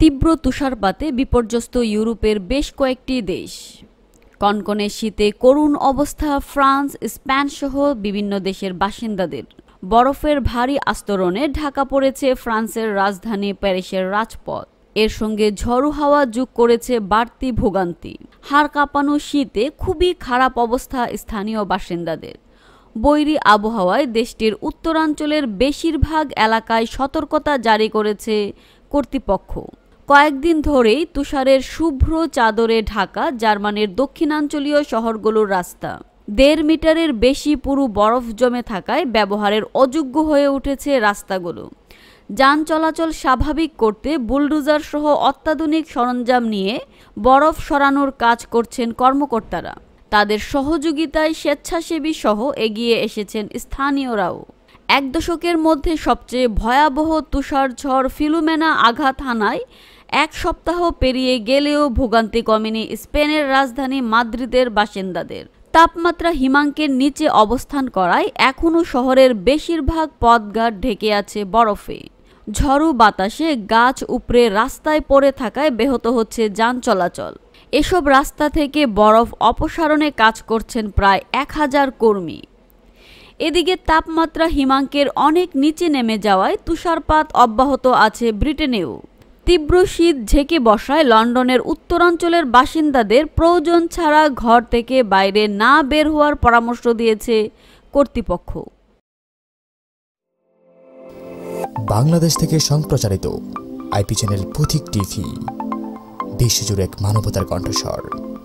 তীব্র তুষারপাতে বিপর্যস্ত ইউরোপের বেশ কয়েকটি দেশ কনকনে শীতে করুণ অবস্থা ফ্রান্স স্পেন সহ বিভিন্ন দেশের বাসিন্দাদের বরফের ভারী আস্তরণে ঢাকা পড়েছে ফ্রান্সের রাজধানী প্যারিসের রাজপথ এর সঙ্গে ঝড়ো হাওয়া যুগ করেছে বাড়তি ভোগান্তি হাড় কাঁপানো শীতে খুবই খারাপ অবস্থা স্থানীয় বাসিন্দাদের বৈরি আবহাওয়ায় দেশটির উত্তরাঞ্চলের বেশিরভাগ এলাকায় সতর্কতা জারি করেছে কর্তৃপক্ষ কয়েকদিন ধরেই তুষারের শুভ্র চাদরে ঢাকা জার্মানির দক্ষিণাঞ্চলীয় শহরগুলোর রাস্তা দেড় মিটারের বেশি পুরু বরফ জমে থাকায় ব্যবহারের অযোগ্য হয়ে উঠেছে রাস্তাগুলো যান চলাচল স্বাভাবিক করতে বুলডুজার সহ অত্যাধুনিক সরঞ্জাম নিয়ে বরফ সরানোর কাজ করছেন কর্মকর্তারা তাদের সহযোগিতায় স্বেচ্ছাসেবী সহ এগিয়ে এসেছেন স্থানীয়রাও এক দশকের মধ্যে সবচেয়ে ভয়াবহ তুষার ঝড় ফিলুমেনা আঘাত হানায় এক সপ্তাহ পেরিয়ে গেলেও ভোগান্তি কমেনি স্পেনের রাজধানী মাদ্রিদের বাসিন্দাদের তাপমাত্রা হিমাঙ্কের নিচে অবস্থান করায় এখনও শহরের বেশিরভাগ পথঘাট ঢেকে আছে বরফে ঝড়ো বাতাসে গাছ উপড়ে রাস্তায় পড়ে থাকায় ব্যাহত হচ্ছে যান চলাচল এসব রাস্তা থেকে বরফ অপসারণে কাজ করছেন প্রায় এক হাজার কর্মী এদিকে তাপমাত্রা হিমাঙ্কের অনেক নিচে নেমে যাওয়ায় তুষারপাত অব্যাহত আছে ব্রিটেনেও তীব্র শীত ঝেঁকে বসায় লন্ডনের উত্তরাঞ্চলের বাসিন্দাদের প্রয়োজন ছাড়া ঘর থেকে বাইরে না বের হওয়ার পরামর্শ দিয়েছে কর্তৃপক্ষ বাংলাদেশ থেকে সম্প্রচারিত আইপি চ্যানেল পথিক টিভি বিশ্বজুড়ে এক মানবতার কণ্ঠস্বর